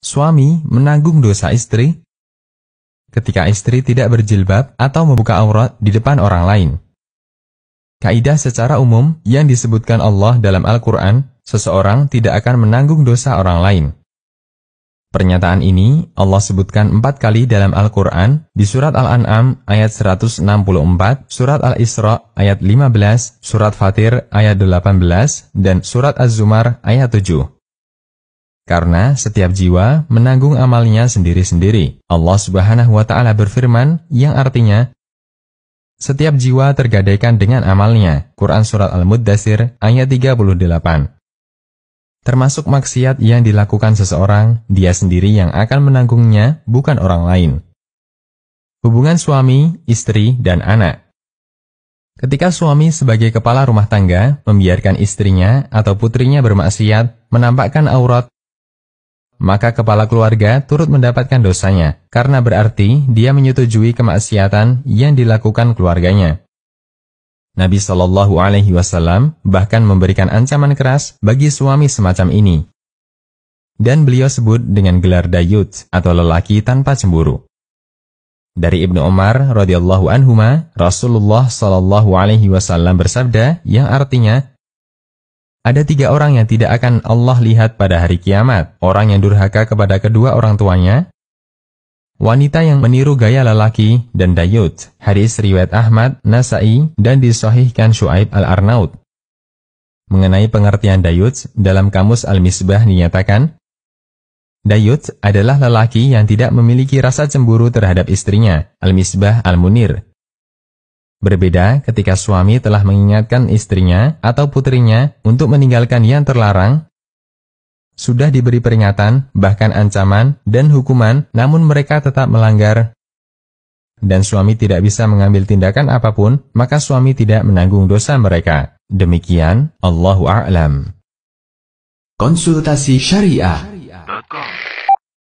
Suami menanggung dosa istri ketika istri tidak berjilbab atau membuka aurat di depan orang lain. Kaidah secara umum yang disebutkan Allah dalam Al-Quran, seseorang tidak akan menanggung dosa orang lain. Pernyataan ini Allah sebutkan empat kali dalam Al-Quran di Surat Al-An'am ayat 164, Surat Al-Isra ayat 15, Surat Fatir ayat 18, dan Surat Az-Zumar ayat 7 karena setiap jiwa menanggung amalnya sendiri-sendiri. Allah Subhanahu wa taala berfirman yang artinya setiap jiwa tergadaikan dengan amalnya. Quran surat Al-Muddasir ayat 38. Termasuk maksiat yang dilakukan seseorang, dia sendiri yang akan menanggungnya, bukan orang lain. Hubungan suami, istri, dan anak Ketika suami sebagai kepala rumah tangga membiarkan istrinya atau putrinya bermaksiat, menampakkan aurat, maka kepala keluarga turut mendapatkan dosanya, karena berarti dia menyetujui kemaksiatan yang dilakukan keluarganya. Nabi Shallallahu Alaihi Wasallam bahkan memberikan ancaman keras bagi suami semacam ini, dan beliau sebut dengan gelar dayut atau lelaki tanpa cemburu. Dari Ibnu Umar radhiyallahu anhuma, Rasulullah shallallahu alaihi wasallam bersabda yang artinya ada tiga orang yang tidak akan Allah lihat pada hari kiamat. Orang yang durhaka kepada kedua orang tuanya, wanita yang meniru gaya lelaki, dan dayut. Hadis riwayat Ahmad, Nasai, dan disohihkan Shu'aib al-Arnaud. Mengenai pengertian dayut, dalam kamus Al-Misbah dinyatakan, Dayut adalah lelaki yang tidak memiliki rasa cemburu terhadap istrinya, Al-Misbah Al-Munir, Berbeda ketika suami telah mengingatkan istrinya atau putrinya untuk meninggalkan yang terlarang, sudah diberi peringatan, bahkan ancaman dan hukuman, namun mereka tetap melanggar. Dan suami tidak bisa mengambil tindakan apapun, maka suami tidak menanggung dosa mereka. Demikian, Allahu a'lam. Konsultasi Syariah